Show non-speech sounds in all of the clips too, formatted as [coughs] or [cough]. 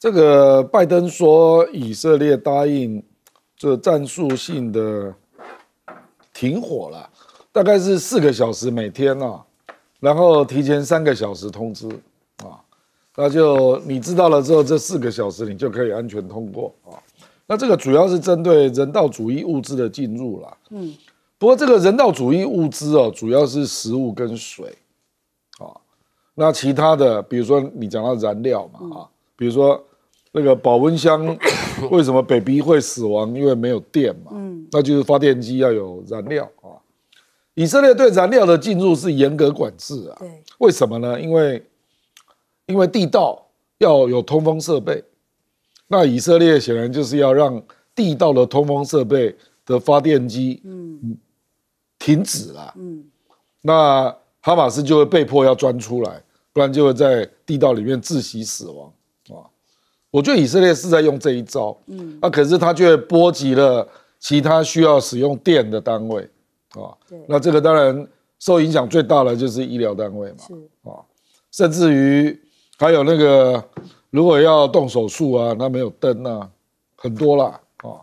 这个拜登说，以色列答应这战术性的停火了，大概是四个小时每天啊，然后提前三个小时通知啊，那就你知道了之后，这四个小时你就可以安全通过啊。那这个主要是针对人道主义物资的进入了，嗯，不过这个人道主义物资哦，主要是食物跟水，啊，那其他的比如说你讲到燃料嘛啊，比如说。那个保温箱 [coughs] 为什么 baby 会死亡？因为没有电嘛。嗯，那就是发电机要有燃料啊。以色列对燃料的进入是严格管制啊。对，为什么呢？因为因为地道要有通风设备，那以色列显然就是要让地道的通风设备的发电机，嗯，停止了。嗯，那哈马斯就会被迫要钻出来，不然就会在地道里面窒息死亡。我觉得以色列是在用这一招，嗯，啊，可是他却波及了其他需要使用电的单位，啊，那这个当然受影响最大的就是医疗单位嘛，是啊，甚至于还有那个如果要动手术啊，那没有灯啊，很多啦，啊，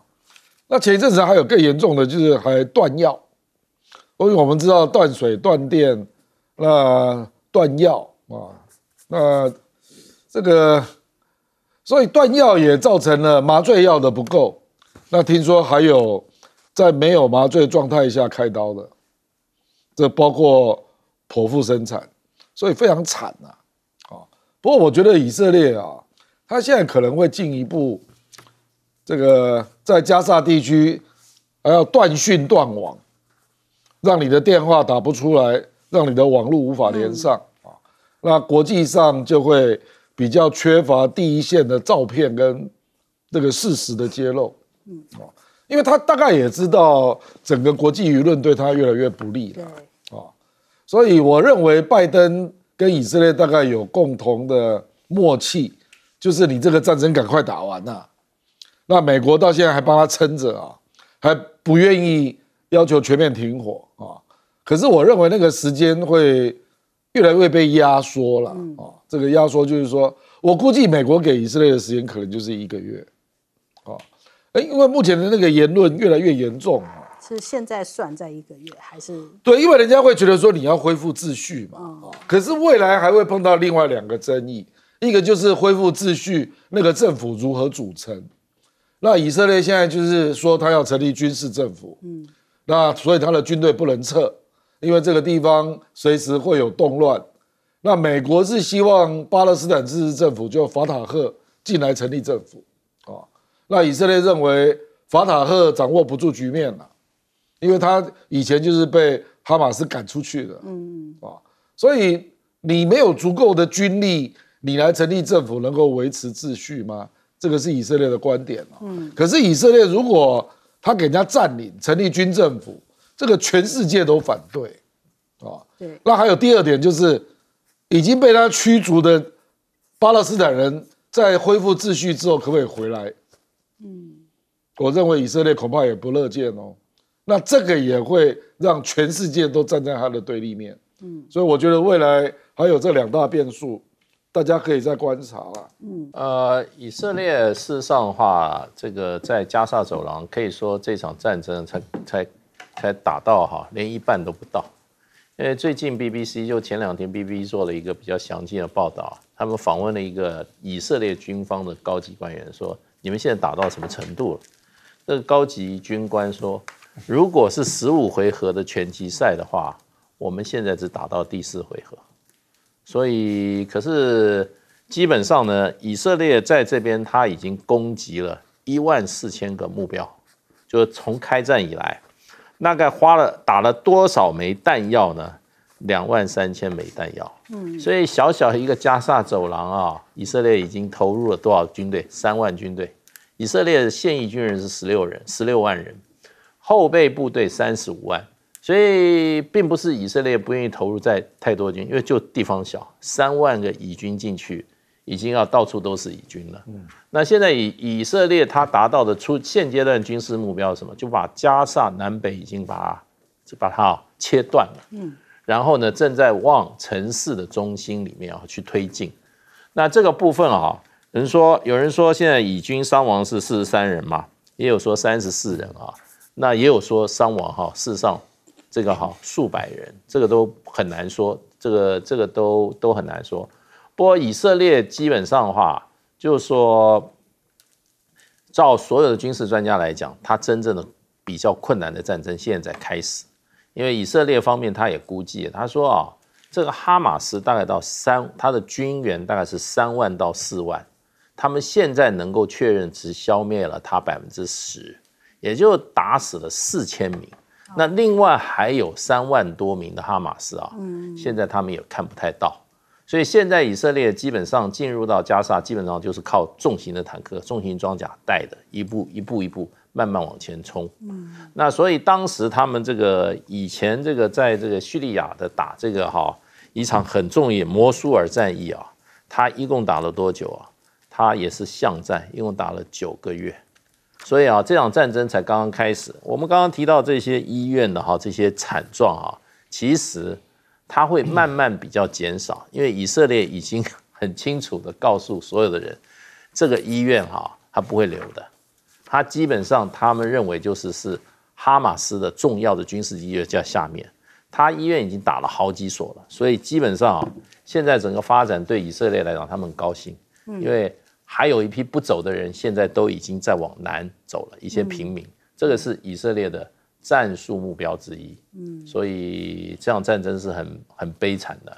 那前一阵子还有更严重的，就是还断药，因为我们知道断水断电，那断药啊，那这个。所以断药也造成了麻醉药的不够，那听说还有在没有麻醉状态下开刀的，这包括剖腹生产，所以非常惨呐。啊，不过我觉得以色列啊，他现在可能会进一步，这个在加沙地区还要断讯断网，让你的电话打不出来，让你的网络无法连上啊。那国际上就会。比较缺乏第一线的照片跟这个事实的揭露，嗯，哦，因为他大概也知道整个国际舆论对他越来越不利了，啊，所以我认为拜登跟以色列大概有共同的默契，就是你这个战争赶快打完了，那美国到现在还帮他撑着啊，还不愿意要求全面停火啊，可是我认为那个时间会越来越被压缩了，啊。这个压缩就是说，我估计美国给以色列的时间可能就是一个月，啊，哎，因为目前的那个言论越来越严重啊。是现在算在一个月还是？对，因为人家会觉得说你要恢复秩序嘛，可是未来还会碰到另外两个争议，一个就是恢复秩序那个政府如何组成，那以色列现在就是说他要成立军事政府，嗯，那所以他的军队不能撤，因为这个地方随时会有动乱。那美国是希望巴勒斯坦自治政府就法塔赫进来成立政府啊？那以色列认为法塔赫掌握不住局面了，因为他以前就是被哈马斯赶出去的，嗯啊，所以你没有足够的军力，你来成立政府能够维持秩序吗？这个是以色列的观点啊。嗯，可是以色列如果他给人家占领成立军政府，这个全世界都反对啊。对，那还有第二点就是。已经被他驱逐的巴勒斯坦人在恢复秩序之后，可不可以回来？嗯，我认为以色列恐怕也不乐见哦。那这个也会让全世界都站在他的对立面。嗯，所以我觉得未来还有这两大变数，大家可以再观察了。嗯，呃，以色列事实上的话，这个在加沙走廊可以说这场战争才才才打到哈，连一半都不到。因为最近 BBC 就前两天 BBC 做了一个比较详尽的报道，他们访问了一个以色列军方的高级官员，说你们现在打到什么程度了？那个高级军官说，如果是十五回合的拳击赛的话，我们现在只打到第四回合。所以可是基本上呢，以色列在这边他已经攻击了一万四千个目标，就是从开战以来。大概花了打了多少枚弹药呢？两万三千枚弹药。嗯，所以小小一个加沙走廊啊，以色列已经投入了多少军队？三万军队。以色列的现役军人是十六人，十六万人，后备部队三十五万。所以并不是以色列不愿意投入在太多军，因为就地方小，三万个以军进去。已经要到处都是以军了。嗯，那现在以以色列它达到的出现阶段军事目标什么？就把加沙南北已经把就把它切断了。嗯，然后呢，正在往城市的中心里面啊去推进。那这个部分啊，人说有人说现在以军伤亡是四十三人嘛，也有说三十四人啊。那也有说伤亡哈，事实上这个哈数百人，这个都很难说，这个这个都都很难说。不过，以色列基本上的话，就是说，照所有的军事专家来讲，他真正的比较困难的战争现在开始，因为以色列方面他也估计，他说啊，这个哈马斯大概到三，他的军员大概是三万到四万，他们现在能够确认只消灭了他百分之十，也就打死了四千名，那另外还有三万多名的哈马斯啊，嗯，现在他们也看不太到。所以现在以色列基本上进入到加沙，基本上就是靠重型的坦克、重型装甲带的，一步一步一步慢慢往前冲。嗯，那所以当时他们这个以前这个在这个叙利亚的打这个哈一场很重演摩苏尔战役啊，他一共打了多久啊？他也是巷战，一共打了九个月。所以啊，这场战争才刚刚开始。我们刚刚提到这些医院的哈这些惨状啊，其实。他会慢慢比较减少，因为以色列已经 [laughs] 很清楚的告诉所有的人，这个医院哈他不会留的，他基本上他们认为就是是哈马斯的重要的军事医院在下面，他医院已经打了好几所了，所以基本上啊现在整个发展对以色列来讲他们很高兴，因为还有一批不走的人现在都已经在往南走了，一些平民，这个是以色列的。战术目标之一，嗯，所以这场战争是很很悲惨的。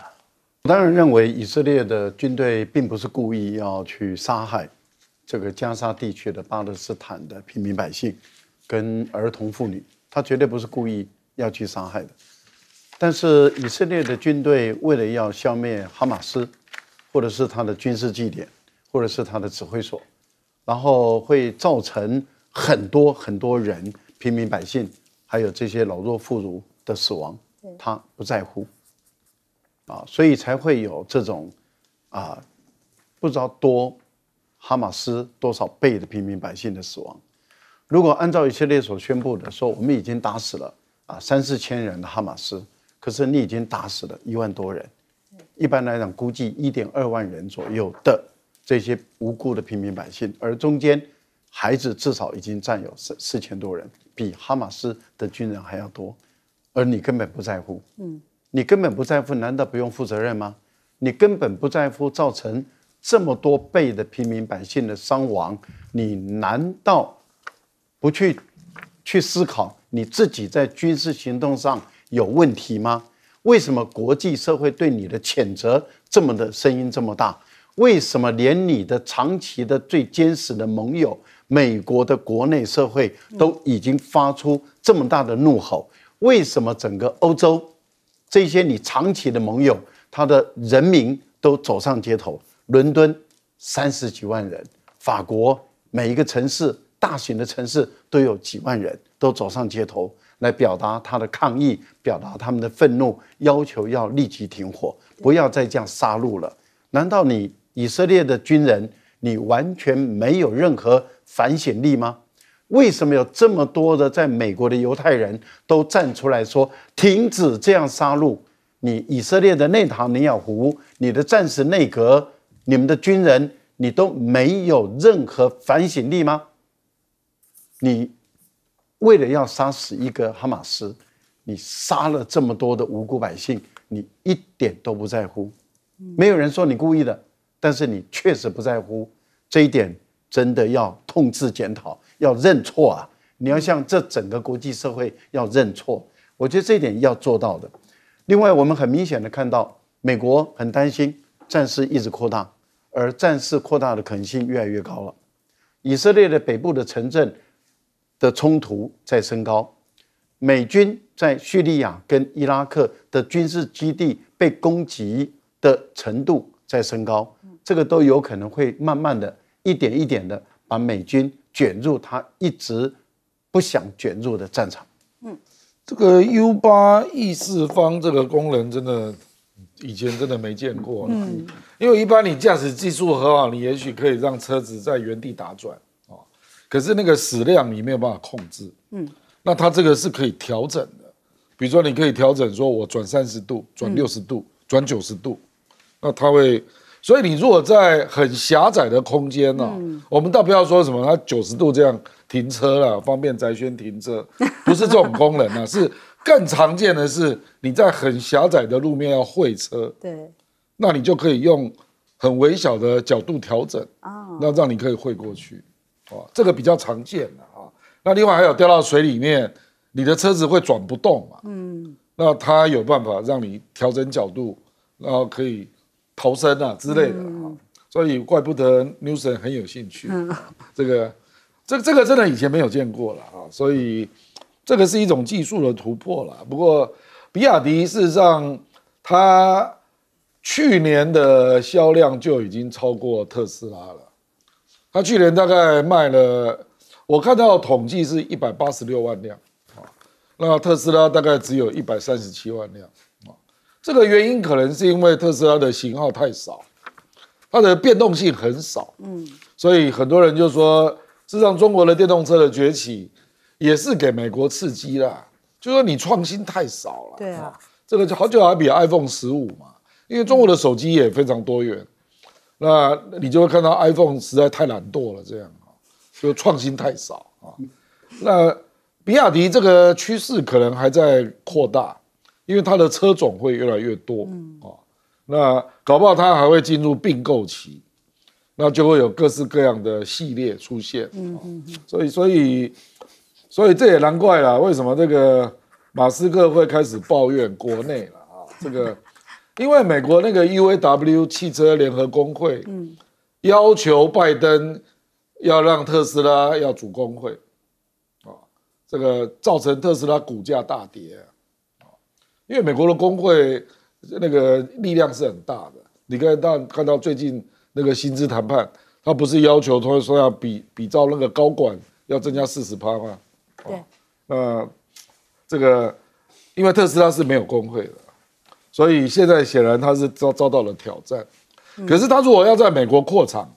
我当然认为以色列的军队并不是故意要去杀害这个加沙地区的巴勒斯坦的平民百姓跟儿童妇女，他绝对不是故意要去杀害的。但是以色列的军队为了要消灭哈马斯，或者是他的军事据点，或者是他的指挥所，然后会造成很多很多人平民百姓。还有这些老弱妇孺的死亡，他不在乎，啊，所以才会有这种啊，不知道多哈马斯多少倍的平民百姓的死亡。如果按照以色列所宣布的，说我们已经打死了啊三四千人的哈马斯，可是你已经打死了一万多人，一般来讲估计一点二万人左右的这些无辜的平民百姓，而中间。孩子至少已经占有四四千多人，比哈马斯的军人还要多，而你根本不在乎。嗯，你根本不在乎，难道不用负责任吗？你根本不在乎造成这么多倍的平民百姓的伤亡，你难道不去去思考你自己在军事行动上有问题吗？为什么国际社会对你的谴责这么的声音这么大？为什么连你的长期的最坚实的盟友？美国的国内社会都已经发出这么大的怒吼，为什么整个欧洲这些你长期的盟友，他的人民都走上街头？伦敦三十几万人，法国每一个城市，大型的城市都有几万人，都走上街头来表达他的抗议，表达他们的愤怒，要求要立即停火，不要再这样杀戮了。难道你以色列的军人，你完全没有任何？反省力吗？为什么有这么多的在美国的犹太人都站出来说停止这样杀戮？你以色列的内塔尼亚胡、你的战时内阁、你们的军人，你都没有任何反省力吗？你为了要杀死一个哈马斯，你杀了这么多的无辜百姓，你一点都不在乎。没有人说你故意的，但是你确实不在乎这一点。真的要痛自检讨，要认错啊！你要向这整个国际社会要认错。我觉得这一点要做到的。另外，我们很明显的看到，美国很担心战事一直扩大，而战事扩大的可能性越来越高了。以色列的北部的城镇的冲突在升高，美军在叙利亚跟伊拉克的军事基地被攻击的程度在升高，这个都有可能会慢慢的。一点一点的把美军卷入他一直不想卷入的战场。嗯，这个 U 八 E 四方这个功能真的以前真的没见过。嗯，因为一般你驾驶技术很好，你也许可以让车子在原地打转啊，可是那个矢量你没有办法控制。嗯，那它这个是可以调整的，比如说你可以调整，说我转三十度、转六十度、转九十度，那它会。所以你如果在很狭窄的空间呢，我们倒不要说什么它九十度这样停车了，方便宅轩停车，[laughs] 不是这种功能啊，是更常见的是你在很狭窄的路面要会车，对，那你就可以用很微小的角度调整啊，那让你可以会过去啊，这个比较常见的啊。那另外还有掉到水里面，你的车子会转不动嘛，嗯，那它有办法让你调整角度，然后可以。逃生啊之类的啊，所以怪不得 n e w s o n 很有兴趣。这个，这这个真的以前没有见过了啊，所以这个是一种技术的突破了。不过，比亚迪事实上，它去年的销量就已经超过特斯拉了。它去年大概卖了，我看到统计是一百八十六万辆啊，那特斯拉大概只有一百三十七万辆。这个原因可能是因为特斯拉的型号太少，它的变动性很少，嗯，所以很多人就说，事实上中国的电动车的崛起也是给美国刺激啦，就说你创新太少了，对啊，这个好久还比 iPhone 十五嘛，因为中国的手机也非常多元，那你就会看到 iPhone 实在太懒惰了，这样啊，就创新太少啊，那比亚迪这个趋势可能还在扩大。因为它的车种会越来越多，嗯啊，那搞不好它还会进入并购期，那就会有各式各样的系列出现，嗯所以所以所以这也难怪了，为什么这个马斯克会开始抱怨国内了啊？这个，[laughs] 因为美国那个 UAW 汽车联合工会，嗯，要求拜登要让特斯拉要组工会，啊，这个造成特斯拉股价大跌。因为美国的工会那个力量是很大的，你看，当然看到最近那个薪资谈判，他不是要求，他说要比比照那个高管要增加四十趴吗？对，那这个，因为特斯拉是没有工会的，所以现在显然他是遭遭到了挑战。可是他如果要在美国扩厂，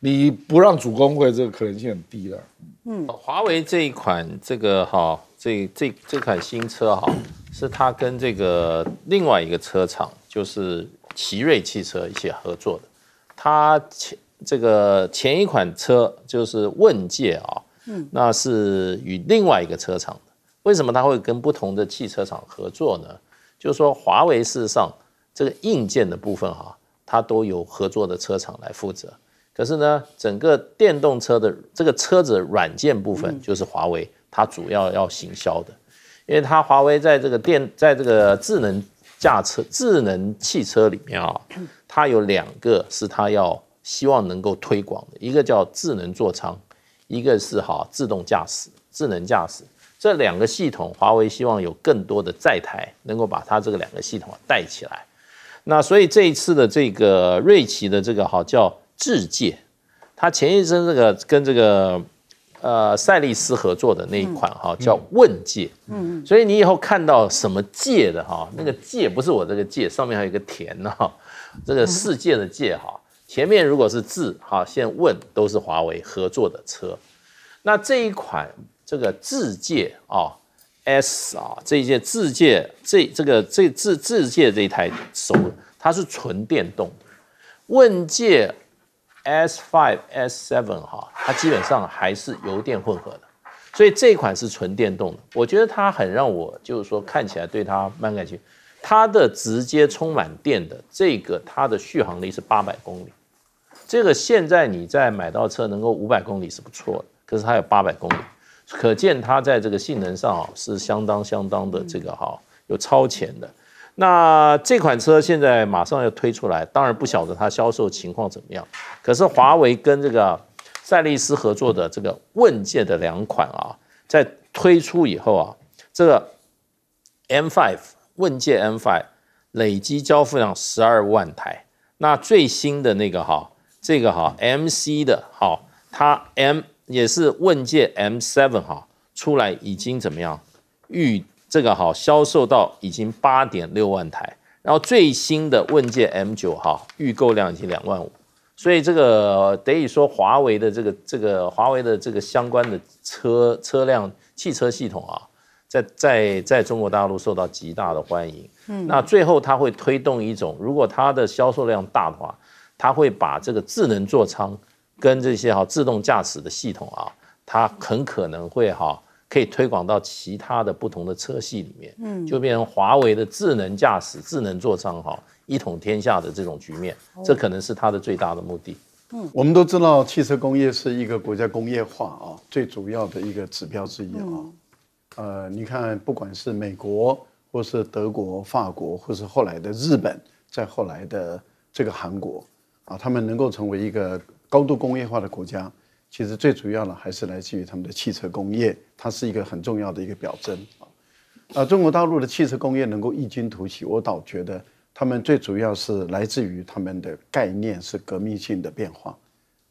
你不让主工会，这个可能性很低了。嗯，华为这一款这个哈。这这这款新车哈，是它跟这个另外一个车厂，就是奇瑞汽车一起合作的。它前这个前一款车就是问界啊，嗯，那是与另外一个车厂的。为什么它会跟不同的汽车厂合作呢？就是说，华为事实上这个硬件的部分哈，它都有合作的车厂来负责。可是呢，整个电动车的这个车子软件部分就是华为。它主要要行销的，因为它华为在这个电在这个智能驾车、智能汽车里面啊，它 [coughs] 有两个是它要希望能够推广的，一个叫智能座舱，一个是哈自动驾驶、智能驾驶这两个系统，华为希望有更多的载台能够把它这个两个系统啊带起来。那所以这一次的这个瑞奇的这个哈叫智界，它前一阵这个跟这个。呃，赛利斯合作的那一款哈，叫问界。嗯，所以你以后看到什么界的哈，那个界不是我这个界，上面还有一个田呢，这个世界的界哈，前面如果是字哈，现问都是华为合作的车。那这一款这个智界啊，S 啊，这一届智界这这个这智智界这一台手，它是纯电动，问界。S5、S7 哈，它基本上还是油电混合的，所以这款是纯电动的。我觉得它很让我，就是说看起来对它蛮感兴趣。它的直接充满电的这个，它的续航力是八百公里。这个现在你在买到车能够五百公里是不错的，可是它有八百公里，可见它在这个性能上啊是相当相当的这个哈有超前的。那这款车现在马上要推出来，当然不晓得它销售情况怎么样。可是华为跟这个赛力斯合作的这个问界的两款啊，在推出以后啊，这个 M5 问界 M5 累积交付量十二万台。那最新的那个哈，这个哈 M C 的哈，它 M 也是问界 M7 哈，出来已经怎么样预？这个哈销售到已经八点六万台，然后最新的问界 M 九哈预购量已经两万五，所以这个得以说华为的这个这个华为的这个相关的车车辆汽车系统啊，在在在中国大陆受到极大的欢迎。嗯，那最后它会推动一种，如果它的销售量大的话，它会把这个智能座舱跟这些哈自动驾驶的系统啊，它很可能会哈。可以推广到其他的不同的车系里面，嗯，就变成华为的智能驾驶、智能座舱，哈，一统天下的这种局面，这可能是它的最大的目的。嗯，我们都知道，汽车工业是一个国家工业化啊最主要的一个指标之一啊。呃，你看，不管是美国，或是德国、法国，或是后来的日本，再后来的这个韩国，啊，他们能够成为一个高度工业化的国家。其实最主要的还是来自于他们的汽车工业，它是一个很重要的一个表征啊。啊，中国大陆的汽车工业能够异军突起，我倒觉得他们最主要是来自于他们的概念是革命性的变化，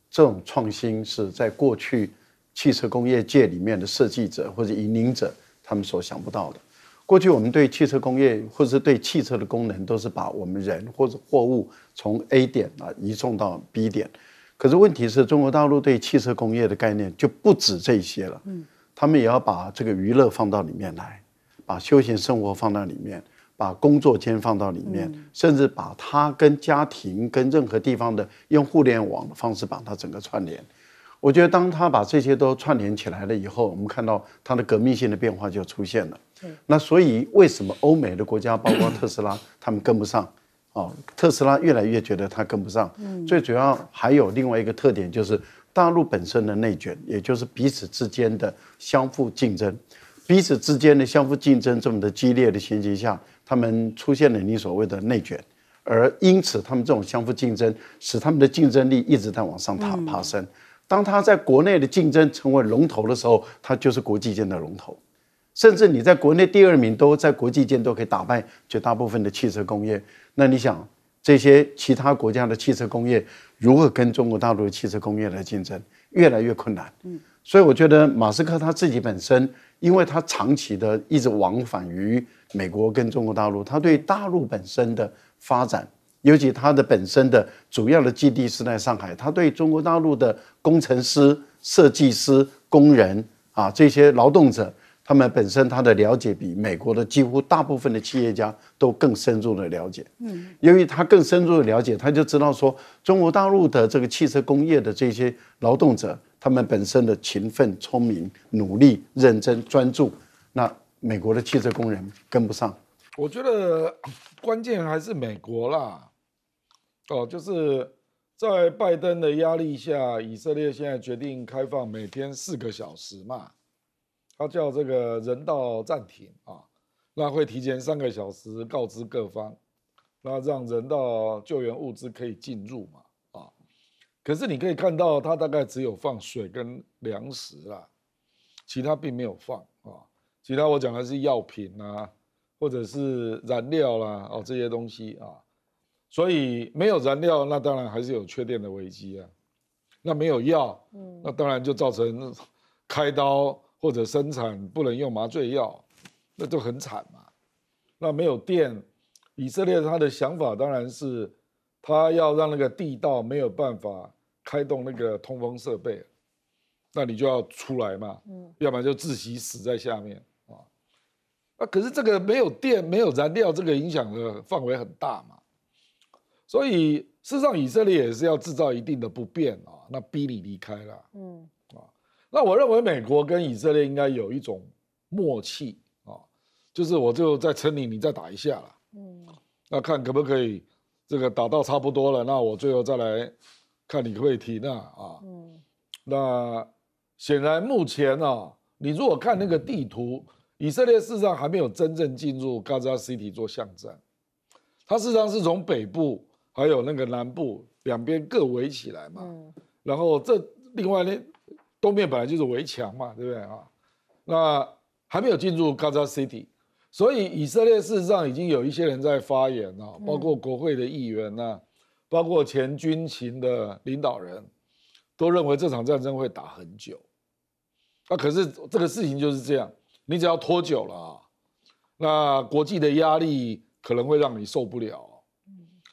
这种创新是在过去汽车工业界里面的设计者或者引领者他们所想不到的。过去我们对汽车工业或者对汽车的功能，都是把我们人或者货物从 A 点啊移送到 B 点。可是问题是中国大陆对汽车工业的概念就不止这些了，嗯，他们也要把这个娱乐放到里面来，把休闲生活放到里面，把工作间放到里面，甚至把它跟家庭跟任何地方的用互联网的方式把它整个串联。我觉得当他把这些都串联起来了以后，我们看到它的革命性的变化就出现了。那所以为什么欧美的国家包括特斯拉他们跟不上？哦，特斯拉越来越觉得它跟不上。嗯，最主要还有另外一个特点，就是大陆本身的内卷，也就是彼此之间的相互竞争，彼此之间的相互竞争这么的激烈的前提下，他们出现了你所谓的内卷，而因此他们这种相互竞争使他们的竞争力一直在往上爬爬升。当他在国内的竞争成为龙头的时候，他就是国际间的龙头，甚至你在国内第二名都在国际间都可以打败绝大部分的汽车工业。那你想，这些其他国家的汽车工业如何跟中国大陆的汽车工业来竞争，越来越困难。嗯，所以我觉得马斯克他自己本身，因为他长期的一直往返于美国跟中国大陆，他对大陆本身的发展，尤其他的本身的主要的基地是在上海，他对中国大陆的工程师、设计师、工人啊这些劳动者。他们本身他的了解比美国的几乎大部分的企业家都更深入的了解，嗯，因于他更深入的了解，他就知道说中国大陆的这个汽车工业的这些劳动者，他们本身的勤奋、聪明、努力、认真、专注，那美国的汽车工人跟不上。我觉得关键还是美国啦，哦，就是在拜登的压力下，以色列现在决定开放每天四个小时嘛。他叫这个人道暂停啊，那会提前三个小时告知各方，那让人道救援物资可以进入嘛啊。可是你可以看到，他大概只有放水跟粮食啦，其他并没有放啊。其他我讲的是药品啊，或者是燃料啦哦这些东西啊。所以没有燃料，那当然还是有缺电的危机啊。那没有药，嗯，那当然就造成开刀。或者生产不能用麻醉药，那就很惨嘛。那没有电，以色列他的想法当然是，他要让那个地道没有办法开动那个通风设备，那你就要出来嘛。嗯。要不然就窒息死在下面啊。啊，可是这个没有电、没有燃料，这个影响的范围很大嘛。所以事实上以色列也是要制造一定的不便啊，那逼你离开了。嗯。那我认为美国跟以色列应该有一种默契啊，就是我就在城里，你再打一下了，嗯，那看可不可以这个打到差不多了，那我最后再来看你可可不提。停啊，嗯，那显然目前啊，你如果看那个地图，以色列事实上还没有真正进入 Gaza City 做巷战，它事实上是从北部还有那个南部两边各围起来嘛，嗯，然后这另外呢。东面本来就是围墙嘛，对不对啊？那还没有进入 Gaza City，所以以色列事实上已经有一些人在发言了，包括国会的议员啊，包括前军情的领导人，都认为这场战争会打很久。那可是这个事情就是这样，你只要拖久了，啊，那国际的压力可能会让你受不了，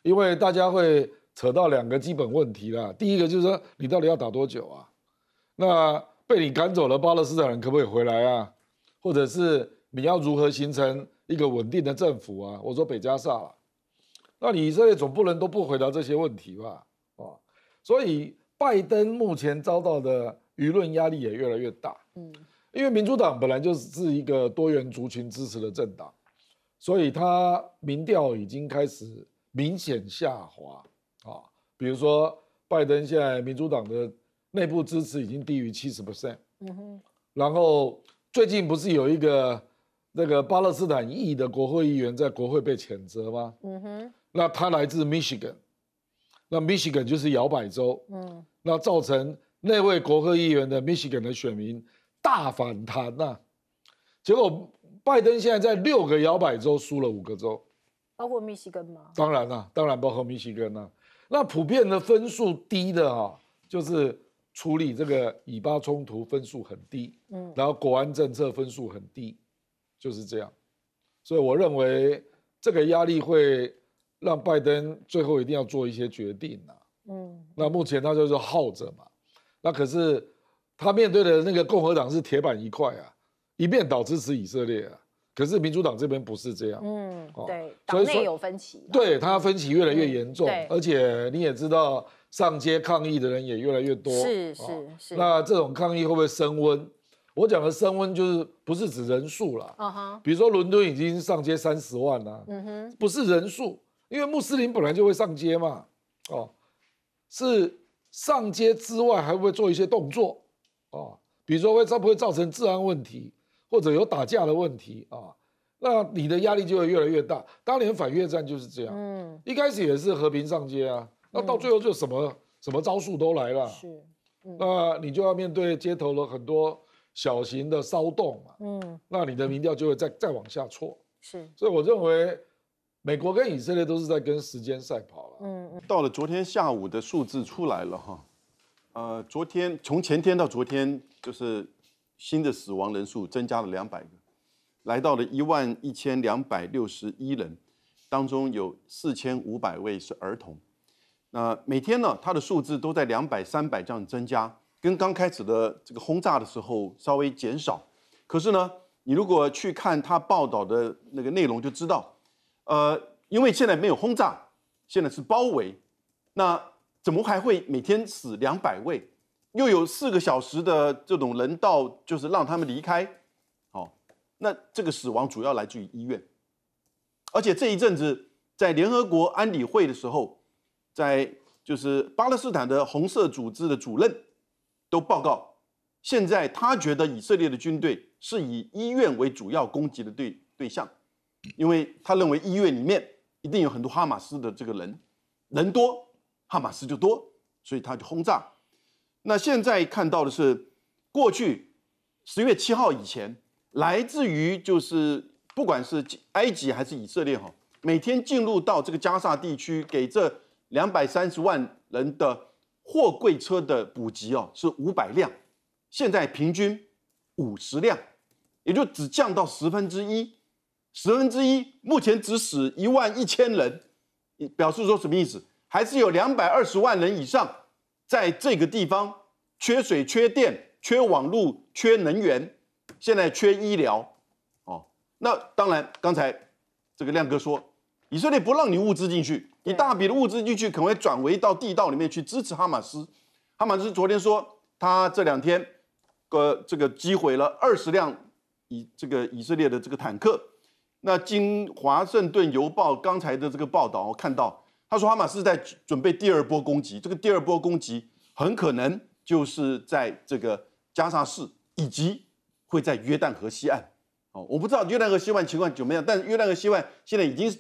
因为大家会扯到两个基本问题啦。第一个就是说，你到底要打多久啊？那被你赶走了巴勒斯坦人可不可以回来啊？或者是你要如何形成一个稳定的政府啊？我说北加沙，那你以色列总不能都不回答这些问题吧？啊，所以拜登目前遭到的舆论压力也越来越大。嗯，因为民主党本来就是一个多元族群支持的政党，所以他民调已经开始明显下滑啊。比如说拜登现在民主党的。内部支持已经低于七十 percent。嗯然后最近不是有一个那个巴勒斯坦裔的国会议员在国会被谴责吗？嗯哼，那他来自 Michigan，那 Michigan 就是摇摆州。嗯，那造成那位国会议员的 Michigan 的选民大反弹呐，结果拜登现在在六个摇摆州输了五个州，包括 Michigan 吗？当然啊，当然包括 Michigan 那普遍的分数低的啊，就是。处理这个以巴冲突分数很低，嗯，然后国安政策分数很低，就是这样，所以我认为这个压力会让拜登最后一定要做一些决定呐，嗯，那目前他就是耗着嘛，那可是他面对的那个共和党是铁板一块啊，一面倒支持以色列啊，可是民主党这边不是这样，嗯，对，岛内有分歧，对他分歧越来越严重，而且你也知道。上街抗议的人也越来越多，是是是。那这种抗议会不会升温？我讲的升温就是不是指人数了。比如说伦敦已经上街三十万了。嗯哼。不是人数，因为穆斯林本来就会上街嘛。哦。是上街之外，还会做一些动作比如说会造不会造成治安问题，或者有打架的问题啊。那你的压力就会越来越大。当年反越战就是这样。嗯。一开始也是和平上街啊。那到最后就什么什么招数都来了，是，那你就要面对街头了很多小型的骚动嗯，那你的民调就会再再往下挫，是，所以我认为美国跟以色列都是在跟时间赛跑了，嗯嗯。到了昨天下午的数字出来了哈，呃，昨天从前天到昨天就是新的死亡人数增加了两百个，来到了一万一千两百六十一人，当中有四千五百位是儿童。那每天呢，它的数字都在两百、三百这样增加，跟刚开始的这个轰炸的时候稍微减少。可是呢，你如果去看他报道的那个内容，就知道，呃，因为现在没有轰炸，现在是包围，那怎么还会每天死两百位？又有四个小时的这种人道，就是让他们离开。好，那这个死亡主要来自于医院，而且这一阵子在联合国安理会的时候。在就是巴勒斯坦的红色组织的主任都报告，现在他觉得以色列的军队是以医院为主要攻击的对对象，因为他认为医院里面一定有很多哈马斯的这个人，人多，哈马斯就多，所以他就轰炸。那现在看到的是，过去十月七号以前，来自于就是不管是埃及还是以色列哈，每天进入到这个加沙地区给这。两百三十万人的货柜车的补给哦，是五百辆，现在平均五十辆，也就只降到十分之一，十分之一。目前只死一万一千人，表示说什么意思？还是有两百二十万人以上在这个地方缺水、缺电、缺网络、缺能源，现在缺医疗。哦，那当然，刚才这个亮哥说，以色列不让你物资进去。一大笔的物资进去，可能会转为到地道里面去支持哈马斯。哈马斯昨天说，他这两天，呃，这个击毁了二十辆以这个以色列的这个坦克。那经《华盛顿邮报》刚才的这个报道，我看到他说哈马斯在准备第二波攻击，这个第二波攻击很可能就是在这个加沙市，以及会在约旦河西岸。哦，我不知道约旦河西岸情况怎么样，但约旦河西岸现在已经。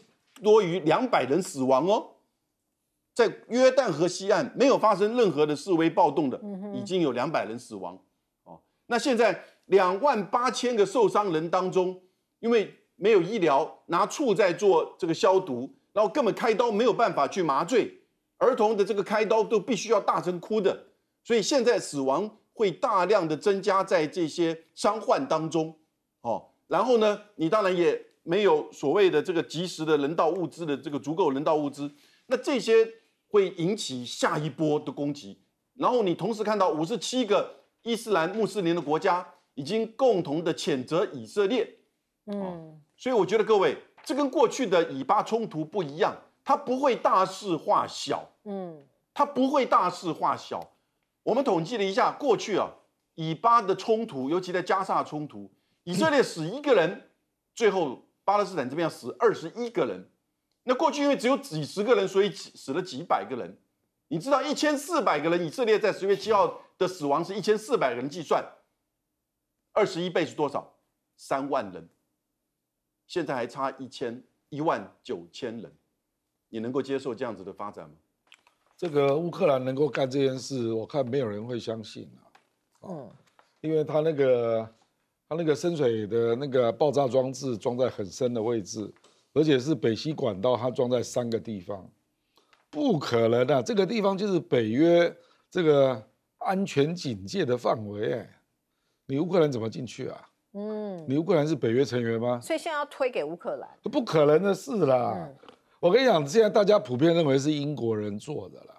多于两百人死亡哦，在约旦河西岸没有发生任何的示威暴动的，已经有两百人死亡哦。那现在两万八千个受伤人当中，因为没有医疗，拿醋在做这个消毒，然后根本开刀没有办法去麻醉，儿童的这个开刀都必须要大声哭的，所以现在死亡会大量的增加在这些伤患当中哦。然后呢，你当然也。没有所谓的这个及时的人道物资的这个足够人道物资，那这些会引起下一波的攻击。然后你同时看到五十七个伊斯兰穆斯林的国家已经共同的谴责以色列。嗯，所以我觉得各位，这跟过去的以巴冲突不一样，它不会大事化小。嗯，它不会大事化小。我们统计了一下，过去啊，以巴的冲突，尤其在加沙冲突，以色列死一个人，最后。巴勒斯坦这边要死二十一个人，那过去因为只有几十个人，所以死了几百个人。你知道一千四百个人，以色列在十月七号的死亡是一千四百人计算，二十一倍是多少？三万人。现在还差一千一万九千人，你能够接受这样子的发展吗？这个乌克兰能够干这件事，我看没有人会相信啊。嗯，因为他那个。它那个深水的那个爆炸装置装在很深的位置，而且是北溪管道，它装在三个地方，不可能的。这个地方就是北约这个安全警戒的范围，你乌克兰怎么进去啊？嗯，你乌克兰是北约成员吗？所以现在要推给乌克兰，不可能的事啦。我跟你讲，现在大家普遍认为是英国人做的啦。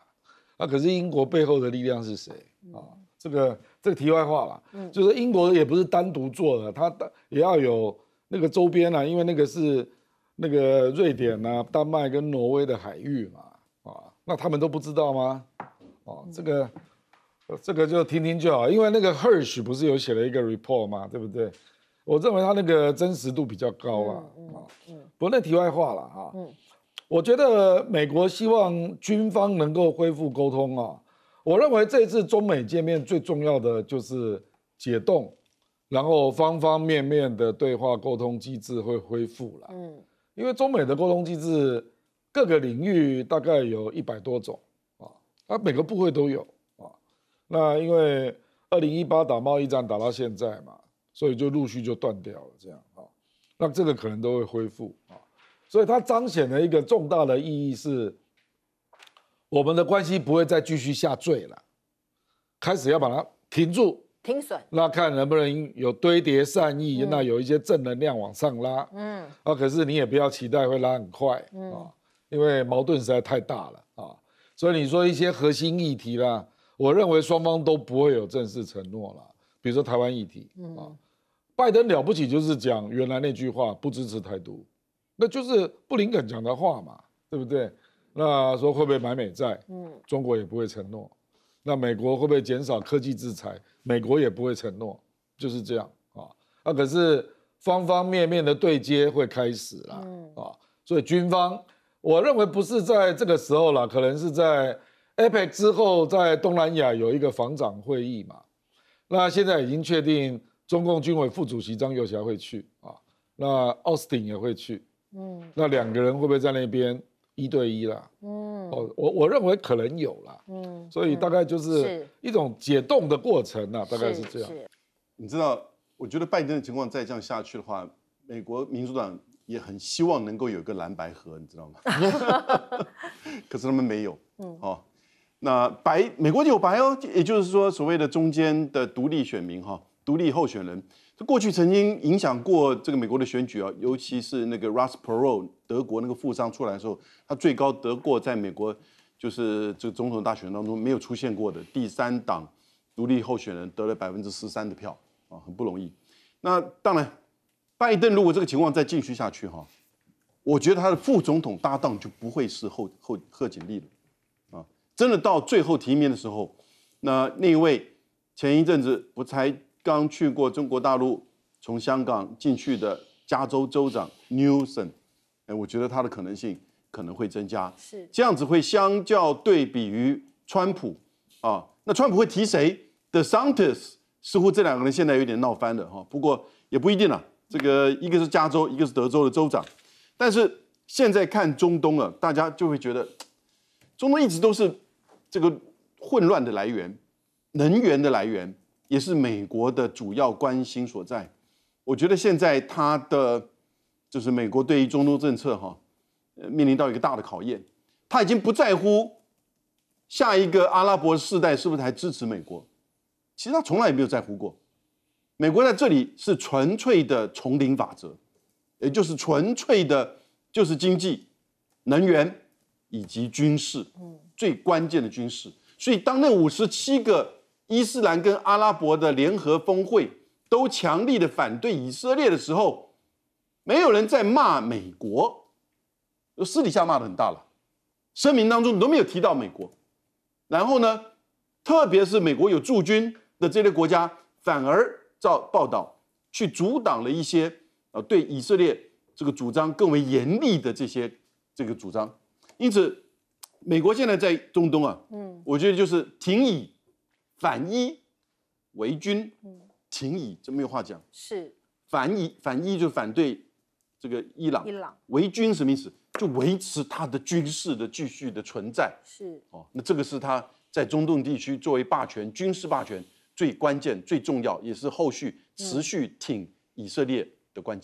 那可是英国背后的力量是谁啊？这个。这个题外话了，嗯，就是英国也不是单独做的，它也要有那个周边啊，因为那个是那个瑞典啊、丹麦跟挪威的海域嘛，啊，那他们都不知道吗？哦，这个这个就听听就好，因为那个 Hersh 不是有写了一个 report 嘛，对不对？我认为他那个真实度比较高啊，嗯，不过那题外话了哈，嗯，我觉得美国希望军方能够恢复沟通啊。我认为这一次中美见面最重要的就是解冻，然后方方面面的对话沟通机制会恢复了。嗯，因为中美的沟通机制各个领域大概有一百多种啊，它每个部位都有啊。那因为二零一八打贸易战打到现在嘛，所以就陆续就断掉了这样啊。那这个可能都会恢复啊，所以它彰显了一个重大的意义是。我们的关系不会再继续下坠了，开始要把它停住，停损。那看能不能有堆叠善意，那有一些正能量往上拉。嗯啊，可是你也不要期待会拉很快啊，因为矛盾实在太大了啊。所以你说一些核心议题啦，我认为双方都不会有正式承诺了。比如说台湾议题，嗯啊，拜登了不起就是讲原来那句话不支持台独，那就是布林肯讲的话嘛，对不对？那说会不会买美债？嗯，中国也不会承诺。那美国会不会减少科技制裁？美国也不会承诺，就是这样啊。那可是方方面面的对接会开始啦。嗯啊，所以军方，我认为不是在这个时候了，可能是在 APEC 之后，在东南亚有一个防长会议嘛。那现在已经确定，中共军委副主席张又侠会去啊。那奥斯汀也会去。嗯，那两个人会不会在那边？一对一啦，嗯，哦，我我认为可能有啦，嗯，所以大概就是一种解冻的过程呐，大概是这样。你知道，我觉得拜登的情况再这样下去的话，美国民主党也很希望能够有个蓝白河，你知道吗？[laughs] 可是他们没有，嗯，哦，那白美国有白哦，也就是说所谓的中间的独立选民哈，独立候选人。他过去曾经影响过这个美国的选举啊，尤其是那个 Russ Perot，德国那个富商出来的时候，他最高得过在美国就是这个总统大选当中没有出现过的第三党独立候选人得了百分之十三的票啊，很不容易。那当然，拜登如果这个情况再继续下去哈，我觉得他的副总统搭档就不会是后后贺锦丽了啊。真的到最后提名的时候，那那一位前一阵子不才。刚去过中国大陆，从香港进去的加州州长 Newsom，哎，我觉得他的可能性可能会增加。是这样子会相较对比于川普啊，那川普会提谁？The s a n t i s 似乎这两个人现在有点闹翻了哈，不过也不一定了。这个一个是加州，一个是德州的州长，但是现在看中东了，大家就会觉得中东一直都是这个混乱的来源，能源的来源。也是美国的主要关心所在。我觉得现在他的就是美国对于中东政策，哈，面临到一个大的考验。他已经不在乎下一个阿拉伯世代是不是还支持美国。其实他从来也没有在乎过。美国在这里是纯粹的丛林法则，也就是纯粹的就是经济、能源以及军事，最关键的军事。所以当那五十七个。伊斯兰跟阿拉伯的联合峰会都强力的反对以色列的时候，没有人在骂美国，私底下骂的很大了，声明当中你都没有提到美国。然后呢，特别是美国有驻军的这类国家，反而照报道去阻挡了一些啊对以色列这个主张更为严厉的这些这个主张。因此，美国现在在中东啊，嗯，我觉得就是挺以。反伊维军挺以，这没有话讲。是反伊反伊就反对这个伊朗。伊朗维军什么意思？就维持他的军事的继续的存在。是哦，那这个是他在中东地区作为霸权军事霸权最关键、最重要，也是后续持续挺以色列的关键。